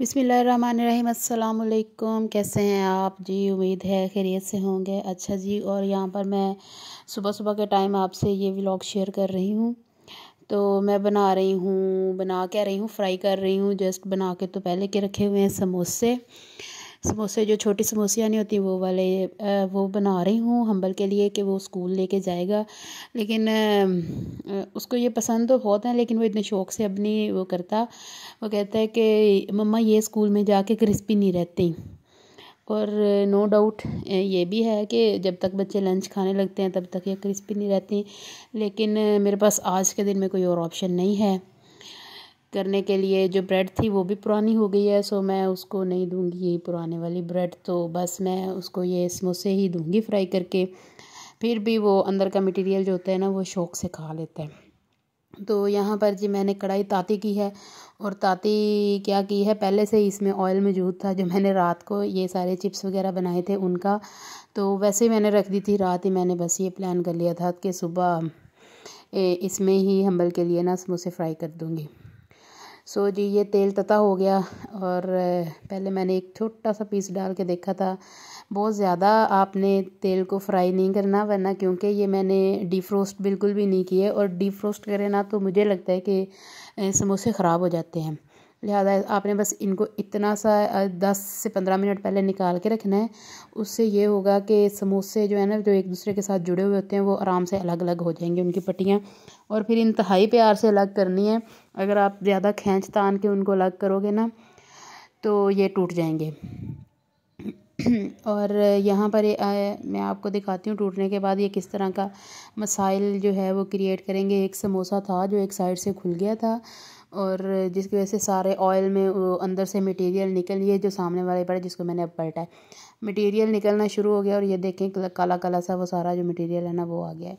बिसमिलकुम कैसे हैं आप जी उम्मीद है खैरियत से होंगे अच्छा जी और यहाँ पर मैं सुबह सुबह के टाइम आपसे ये व्लॉग शेयर कर रही हूँ तो मैं बना रही हूँ बना के रही हूँ फ्राई कर रही हूँ जस्ट बना के तो पहले के रखे हुए हैं समोसे समोसे जो छोटी समोसियाँ नहीं होती वो वाले वो बना रही हूँ हम्बल के लिए कि वो स्कूल लेके जाएगा लेकिन उसको ये पसंद तो बहुत है लेकिन वो इतने शौक़ से अब नहीं वो करता वो कहता है कि मम्मा ये स्कूल में जाके क्रिस्पी नहीं रहती और नो डाउट ये भी है कि जब तक बच्चे लंच खाने लगते हैं तब तक ये क्रिस्पी नहीं रहती लेकिन मेरे पास आज के दिन में कोई और ऑप्शन नहीं है करने के लिए जो ब्रेड थी वो भी पुरानी हो गई है सो मैं उसको नहीं दूंगी यही पुराने वाली ब्रेड तो बस मैं उसको ये समोसे ही दूंगी फ्राई करके फिर भी वो अंदर का मटेरियल जो होता है ना वो शौक़ से खा लेता है तो यहाँ पर जी मैंने कढ़ाई ताती की है और ताती क्या की है पहले से इसमें ऑयल मौजूद था जो मैंने रात को ये सारे चिप्स वगैरह बनाए थे उनका तो वैसे मैंने रख दी थी रात ही मैंने बस ये प्लान कर लिया था कि सुबह इसमें ही हम्बल के लिए ना समोसे फ्राई कर दूँगी सो जी ये तेल तता हो गया और पहले मैंने एक छोटा सा पीस डाल के देखा था बहुत ज़्यादा आपने तेल को फ्राई नहीं करना वरना क्योंकि ये मैंने डीफ्रोस्ट बिल्कुल भी नहीं किया और डीफ्रोस्ट करें ना तो मुझे लगता है कि समोसे ख़राब हो जाते हैं लिहाजा आपने बस इनको इतना सा दस से पंद्रह मिनट पहले निकाल के रखना है उससे ये होगा कि समोसे जो है ना जो एक दूसरे के साथ जुड़े हुए होते हैं वो आराम से अलग अलग हो जाएंगे उनकी पट्टियाँ और फिर इंतहाई प्यार से अलग करनी है अगर आप ज़्यादा खींच तान के उनको अलग करोगे ना तो ये टूट जाएंगे और यहाँ पर मैं आपको दिखाती हूँ टूटने के बाद ये किस तरह का मसाइल जो है वो क्रिएट करेंगे एक समोसा था जो एक साइड से खुल गया था और जिसकी वजह से सारे ऑयल में अंदर से मटेरियल निकल ये जो सामने वाले पड़े जिसको मैंने अब पलटा है मटेरियल निकलना शुरू हो गया और ये देखें काला काला सा वो सारा जो मटेरियल है ना वो आ गया है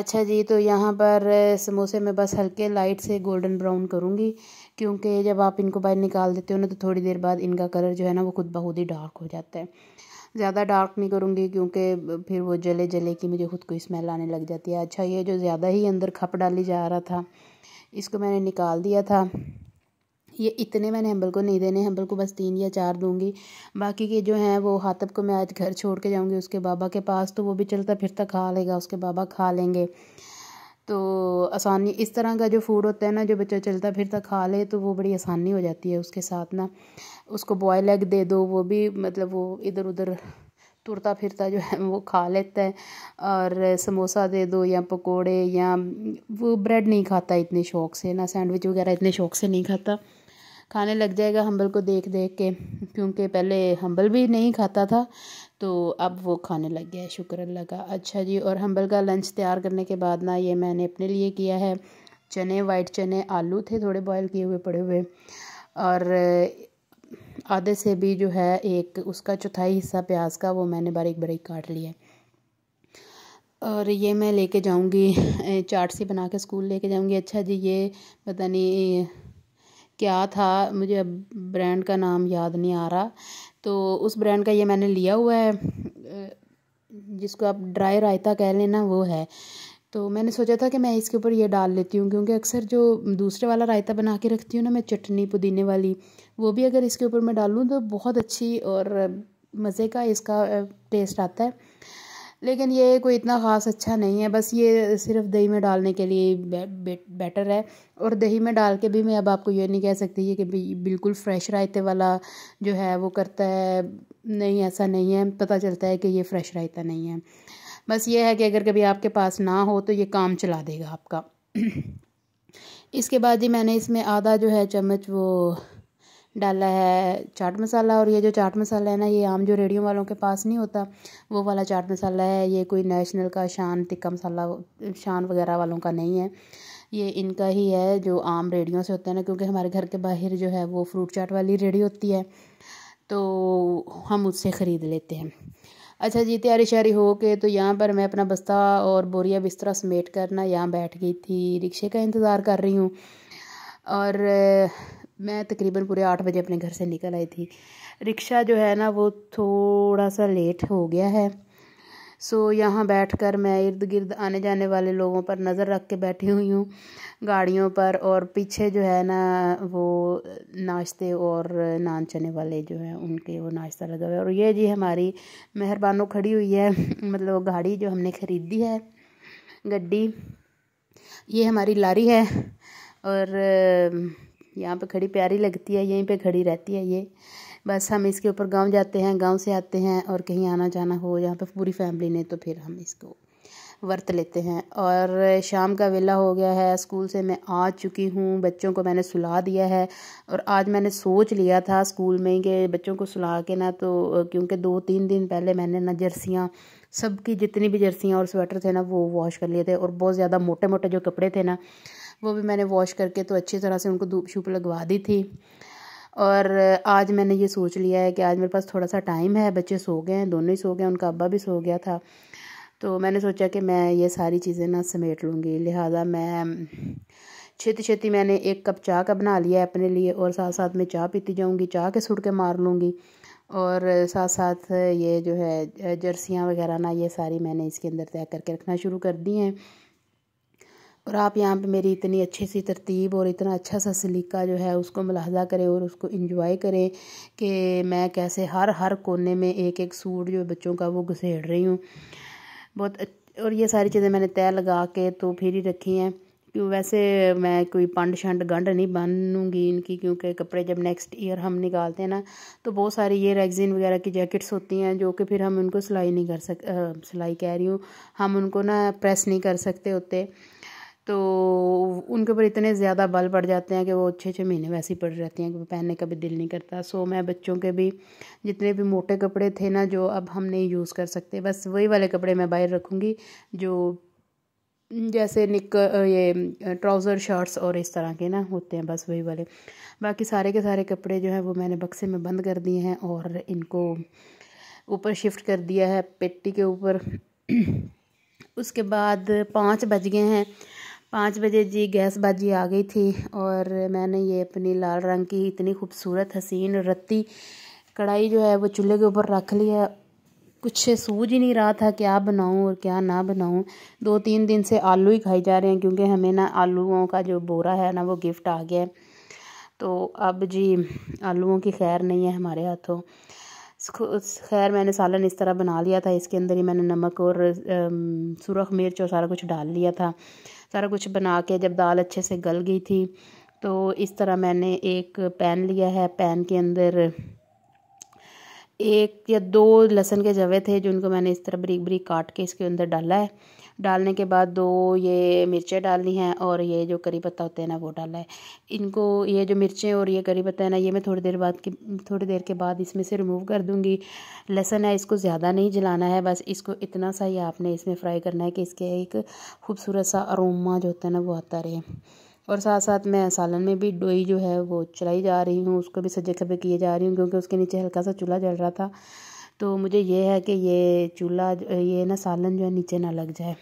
अच्छा जी तो यहाँ पर समोसे में बस हल्के लाइट से गोल्डन ब्राउन करूँगी क्योंकि जब आप इनको बाहर निकाल देते हो ना तो थोड़ी देर बाद इनका कलर जो है ना वो खुद बहुत ही डार्क हो जाता है ज़्यादा डार्क नहीं करूँगी क्योंकि फिर वो जले जले की मुझे खुद को स्मेल आने लग जाती है अच्छा ये जो ज़्यादा ही अंदर खप डाली जा रहा था इसको मैंने निकाल दिया था ये इतने मैंने हम्बल को नहीं देने हम्बल को बस तीन या चार दूंगी बाकी के जो हैं वो हाथब को मैं आज घर छोड़ के जाऊंगी उसके बाबा के पास तो वो भी चलता फिरता खा लेगा उसके बाबा खा लेंगे तो आसानी इस तरह का जो फूड होता है ना जो बच्चा चलता फिरता खा ले तो वो बड़ी आसानी हो जाती है उसके साथ ना उसको बॉयल एग दे दो वो भी मतलब वो इधर उधर तुरता फिरता जो है वो खा लेता है और समोसा दे दो या पकोड़े या वो ब्रेड नहीं खाता इतने शौक़ से ना सैंडविच वगैरह इतने शौक़ से नहीं खाता खाने लग जाएगा हम्बल को देख देख के क्योंकि पहले हम्बल भी नहीं खाता था तो अब वो खाने लग गया है शुक्र अल्लाह का अच्छा जी और हम्बल का लंच तैयार करने के बाद ना ये मैंने अपने लिए किया है चने वाइट चने आलू थे थोड़े बॉयल किए हुए पड़े हुए और आधे से भी जो है एक उसका चौथाई हिस्सा प्याज का वो मैंने बारीक बारीक काट लिया और ये मैं लेके जाऊँगी चाट सी बना के स्कूल लेके जाऊँगी अच्छा जी ये पता नहीं क्या था मुझे अब ब्रांड का नाम याद नहीं आ रहा तो उस ब्रांड का ये मैंने लिया हुआ है जिसको आप ड्राई रायता कह लेना वो है तो मैंने सोचा था कि मैं इसके ऊपर ये डाल लेती हूँ क्योंकि अक्सर जो दूसरे वाला रायता बना के रखती हूँ ना मैं चटनी पुदीने वाली वो भी अगर इसके ऊपर मैं डालूँ तो बहुत अच्छी और मज़े का इसका टेस्ट आता है लेकिन ये कोई इतना ख़ास अच्छा नहीं है बस ये सिर्फ दही में डालने के लिए बे, बे, बेटर है और दही में डाल के भी मैं अब आपको ये नहीं कह सकती कि बिल्कुल फ्रेश रायते वाला जो है वो करता है नहीं ऐसा नहीं है पता चलता है कि ये फ्रेश रायता नहीं है बस ये है कि अगर कभी आपके पास ना हो तो ये काम चला देगा आपका इसके बाद जी मैंने इसमें आधा जो है चम्मच वो डाला है चाट मसाला और ये जो चाट मसाला है ना ये आम जो रेडियो वालों के पास नहीं होता वो वाला चाट मसाला है ये कोई नेशनल का शान तिक्का मसाला शान वगैरह वालों का नहीं है ये इनका ही है जो आम रेडियो से होता है ना क्योंकि हमारे घर के बाहर जो है वो फ्रूट चाट वाली रेडी होती है तो हम उससे ख़रीद लेते हैं अच्छा जी तैयारी श्यारी हो के तो यहाँ पर मैं अपना बस्ता और बोरिया बिस्तरा समेट कर ना यहाँ बैठ गई थी रिक्शे का इंतज़ार कर रही हूँ और मैं तकरीबन पूरे आठ बजे अपने घर से निकल आई थी रिक्शा जो है ना वो थोड़ा सा लेट हो गया है सो यहाँ बैठकर मैं इर्द गिर्द आने जाने वाले लोगों पर नज़र रख के बैठी हुई हूँ गाड़ियों पर और पीछे जो है ना वो नाश्ते और नान चने वाले जो हैं उनके वो नाश्ता लगा हुआ है और ये जी हमारी मेहरबानों खड़ी हुई है मतलब गाड़ी जो हमने ख़रीदी है गड्डी ये हमारी लारी है और यहाँ पे खड़ी प्यारी लगती है यहीं पे खड़ी रहती है ये बस हम इसके ऊपर गांव जाते हैं गांव से आते हैं और कहीं आना जाना हो यहाँ पे पूरी फैमिली ने तो फिर हम इसको वर्त लेते हैं और शाम का वेला हो गया है स्कूल से मैं आ चुकी हूँ बच्चों को मैंने सुला दिया है और आज मैंने सोच लिया था स्कूल में कि बच्चों को सुला के ना तो क्योंकि दो तीन दिन पहले मैंने ना जर्सियाँ सबकी जितनी भी जर्सियाँ और स्वेटर थे ना वो वॉश कर लिए थे और बहुत ज़्यादा मोटे मोटे जो कपड़े थे ना वो भी मैंने वॉश करके तो अच्छी तरह से उनको धूप शूप लगवा दी थी और आज मैंने ये सोच लिया है कि आज मेरे पास थोड़ा सा टाइम है बच्चे सो गए हैं दोनों ही सो गए हैं उनका अब्बा भी सो गया था तो मैंने सोचा कि मैं ये सारी चीज़ें ना समेट लूँगी लिहाजा मैं छेती छेती मैंने एक कप चाह का बना लिया है अपने लिए और साथ साथ मैं चाह पीती जाऊँगी चाह के सुड़ के मार लूँगी और साथ साथ ये जो है जर्सियाँ वगैरह ना ये सारी मैंने इसके अंदर तय करके रखना शुरू कर दी हैं और आप यहाँ पे मेरी इतनी अच्छी सी तरतीब और इतना अच्छा सा सलीका जो है उसको मुलाहजा करें और उसको इंजॉय करें कि मैं कैसे हर हर कोने में एक एक सूट जो बच्चों का वो घुसेड़ रही हूँ बहुत और ये सारी चीज़ें मैंने तय लगा के तो फिर ही रखी हैं क्यों वैसे मैं कोई पंड शंड गंड नहीं बनूंगी इनकी क्योंकि कपड़े जब नेक्स्ट ईयर हम निकालते हैं ना तो बहुत सारी ये रैगजीन वगैरह की जैकेट्स होती हैं जो कि फिर हम उनको सिलाई नहीं कर सक सिलाई कह रही हूँ हम उनको ना प्रेस नहीं कर सकते होते तो उनके ऊपर इतने ज़्यादा बल पड़ जाते हैं कि वो छः छः महीने वैसे ही पड़ रहती हैं कि पहनने का भी दिल नहीं करता सो मैं बच्चों के भी जितने भी मोटे कपड़े थे ना जो अब हम नहीं यूज़ कर सकते बस वही वाले कपड़े मैं बाहर रखूँगी जो जैसे निक ये ट्राउज़र शर्ट्स और इस तरह के ना होते हैं बस वही वाले बाकी सारे के सारे कपड़े जो हैं वो मैंने बक्से में बंद कर दिए हैं और इनको ऊपर शिफ्ट कर दिया है पेटी के ऊपर उसके बाद पाँच बज गए हैं पाँच बजे जी गैस बाजी आ गई थी और मैंने ये अपनी लाल रंग की इतनी खूबसूरत हसीन रत्ती कढ़ाई जो है वो चूल्हे के ऊपर रख ली है कुछ सूझ ही नहीं रहा था क्या बनाऊं और क्या ना बनाऊं दो तीन दिन से आलू ही खाई जा रहे हैं क्योंकि हमें ना आलूओं का जो बोरा है ना वो गिफ्ट आ गया है तो अब जी आलूओं की खैर नहीं है हमारे हाथों खैर मैंने सालन इस तरह बना लिया था इसके अंदर ही मैंने नमक और सुरख मिर्च और सारा कुछ डाल लिया था सारा कुछ बना के जब दाल अच्छे से गल गई थी तो इस तरह मैंने एक पैन लिया है पैन के अंदर एक या दो लहसन के जवे थे जिनको मैंने इस तरह बरीक बरीक काट के इसके अंदर डाला है डालने के बाद दो ये मिर्चें डालनी हैं और ये जो करी पत्ता होता है ना वो डाला है इनको ये जो मिर्चें और ये करी पत्ता है ना ये मैं थोड़ी देर बाद की थोड़ी देर के बाद इसमें से रिमूव कर दूँगी लहसन है इसको ज़्यादा नहीं जलाना है बस इसको इतना सा ही आपने इसमें फ्राई करना है कि इसके एक खूबसूरत सा अरोमा जो होता है ना वो आता रहे और साथ साथ मैं सालन में भी डोई जो है वो चलाई जा रही हूँ उसको भी सज्जे खबे किए जा रही हूँ क्योंकि उसके नीचे हल्का सा चूल्हा जल रहा था तो मुझे ये है कि ये चूल्हा ये ना सालन जो है नीचे ना लग जाए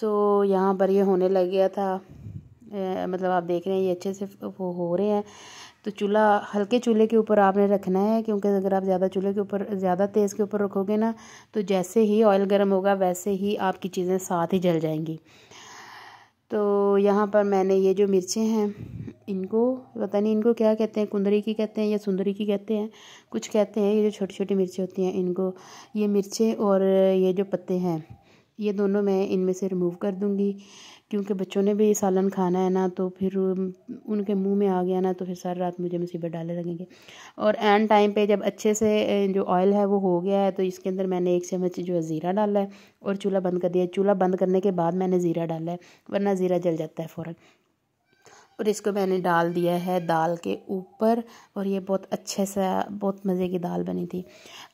सो so, यहाँ पर ये होने लग गया था ए, मतलब आप देख रहे हैं ये अच्छे से वो हो रहे हैं तो चूल्हा हल्के चूल्हे के ऊपर आपने रखना है क्योंकि अगर आप ज़्यादा चूल्हे के ऊपर ज़्यादा तेज़ के ऊपर रखोगे ना तो जैसे ही ऑयल गर्म होगा वैसे ही आपकी चीज़ें साथ ही जल जाएंगी तो यहाँ पर मैंने ये जो मिर्चें हैं इनको पता नहीं इनको क्या कहते हैं कुंदरी की कहते हैं या सुंदरी की कहते हैं कुछ कहते हैं ये जो छोटी छोटी मिर्चें होती हैं इनको ये मिर्चें और ये जो पत्ते हैं ये दोनों मैं इनमें से रिमूव कर दूँगी क्योंकि बच्चों ने भी सालन खाना है ना तो फिर उनके मुंह में आ गया ना तो फिर सारी रात मुझे मुसीबत डाले लगेंगे और एंड टाइम पे जब अच्छे से जो ऑयल है वो हो गया है तो इसके अंदर मैंने एक चम्मच जो है ज़ीरा डाला है और चूल्हा बंद कर दिया चूल्हा बंद करने के बाद मैंने ज़ीरा डाला है वरना ज़ीरा जल जाता है फ़ौरन और इसको मैंने डाल दिया है दाल के ऊपर और ये बहुत अच्छे सा बहुत मज़े की दाल बनी थी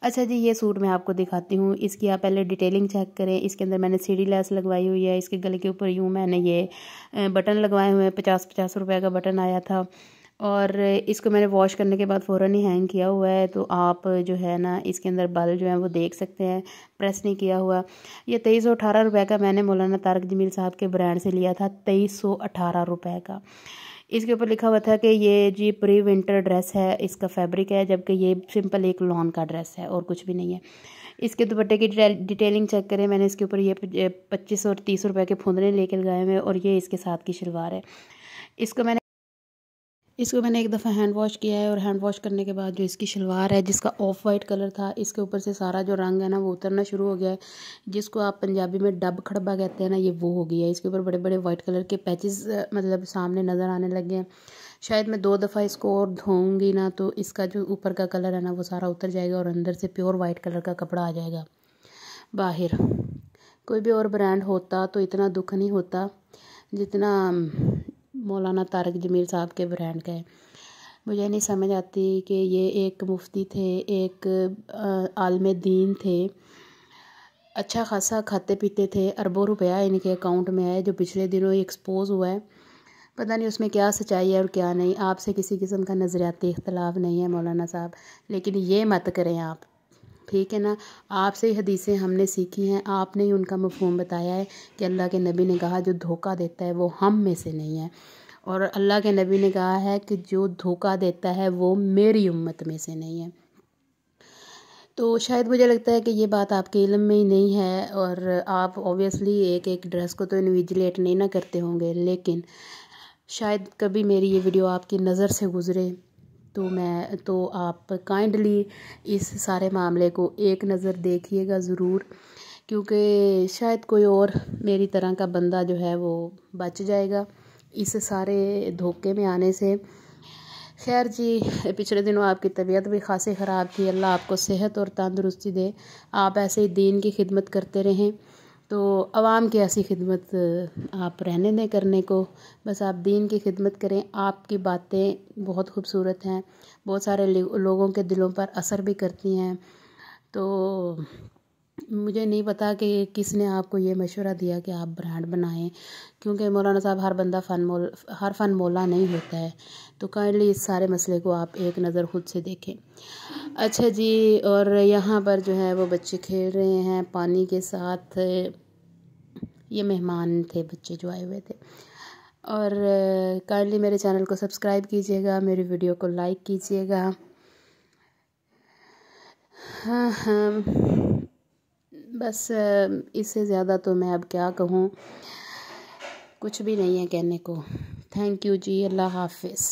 अच्छा जी ये सूट मैं आपको दिखाती हूँ इसकी आप पहले डिटेलिंग चेक करें इसके अंदर मैंने सीढ़ी लैस लगवाई हुई है इसके गले के ऊपर यूँ मैंने ये बटन लगवाए हुए हैं पचास पचास रुपये का बटन आया था और इसको मैंने वॉश करने के बाद फ़ौरन ही हैंग किया हुआ है तो आप जो है ना इसके अंदर बल जो है वो देख सकते हैं प्रेस नहीं किया हुआ ये तेईस सौ अठारह रुपये का मैंने मौलाना तारक जमील साहब के ब्रांड से लिया था तेईस सौ अठारह रुपये का इसके ऊपर लिखा हुआ था कि ये जी प्री विंटर ड्रेस है इसका फैब्रिक है जबकि ये सिंपल एक लॉन का ड्रेस है और कुछ भी नहीं है इसके दुपट्टे की डिटेलिंग चेक करें मैंने इसके ऊपर ये पच्चीस और तीस रुपये के फुंदने लेके लगाए हुए और ये इसके साथ की शलवार है इसको मैंने इसको मैंने एक दफ़ा हैंड वॉश किया है और हैंड वॉश करने के बाद जो इसकी शलवार है जिसका ऑफ वाइट कलर था इसके ऊपर से सारा जो रंग है ना वो उतरना शुरू हो गया है जिसको आप पंजाबी में डब खड़बा कहते हैं ना ये वो हो गया है इसके ऊपर बड़े बड़े वाइट कलर के पैचेस मतलब सामने नज़र आने लगे हैं शायद मैं दो दफ़ा इसको और धोऊँगी ना तो इसका जो ऊपर का कलर है ना वो सारा उतर जाएगा और अंदर से प्योर वाइट कलर का कपड़ा आ जाएगा बाहर कोई भी और ब्रांड होता तो इतना दुख नहीं होता जितना मौलाना तारक जमील साहब के ब्रांड का है मुझे नहीं समझ आती कि ये एक मुफ्ती थे एक आलम दीन थे अच्छा खासा खाते पीते थे अरबों रुपया इनके अकाउंट में है जो पिछले दिनों एक्सपोज हुआ है पता नहीं उसमें क्या सच्चाई है और क्या नहीं आपसे किसी किस्म का नज़रियाती इख्तलाफ नहीं है मौलाना साहब लेकिन ये मत करें आप ठीक है ना आपसे ही हदीसें हमने सीखी हैं आपने ही उनका मफहम बताया है कि अल्लाह के नबी ने कहा जो धोखा देता है वो हम में से नहीं है और अल्लाह के नबी ने कहा है कि जो धोखा देता है वो मेरी उम्मत में से नहीं है तो शायद मुझे लगता है कि ये बात आपके इलम में ही नहीं है और आप ओबियसली एक एक ड्रेस को तो इन्विजिलेट नहीं ना करते होंगे लेकिन शायद कभी मेरी ये वीडियो आपकी नज़र से गुज़रे तो मैं तो आप काइंडली इस सारे मामले को एक नज़र देखिएगा ज़रूर क्योंकि शायद कोई और मेरी तरह का बंदा जो है वो बच जाएगा इस सारे धोखे में आने से खैर जी पिछले दिनों आपकी तबीयत भी खासी ख़राब थी अल्लाह आपको सेहत और तंदुरुस्ती दे आप ऐसे ही दीन की खिदमत करते रहें तो आवाम की ऐसी खिदमत आप रहने दें करने को बस आप दीन की खिदमत करें आपकी बातें बहुत खूबसूरत हैं बहुत सारे लोगों के दिलों पर असर भी करती हैं तो मुझे नहीं पता कि किसने आपको ये मशवरा दिया कि आप ब्रांड बनाएं क्योंकि मौलाना साहब हर बंदा फ़न मोल हर फ़न मोला नहीं होता है तो काइंडली इस सारे मसले को आप एक नज़र ख़ुद से देखें अच्छा जी और यहाँ पर जो है वो बच्चे खेल रहे हैं पानी के साथ ये मेहमान थे बच्चे जो आए हुए थे और काइंडली मेरे चैनल को सब्सक्राइब कीजिएगा मेरी वीडियो को लाइक कीजिएगा हाँ हाँ बस इससे ज़्यादा तो मैं अब क्या कहूँ कुछ भी नहीं है कहने को थैंक यू जी अल्लाह हाफिज़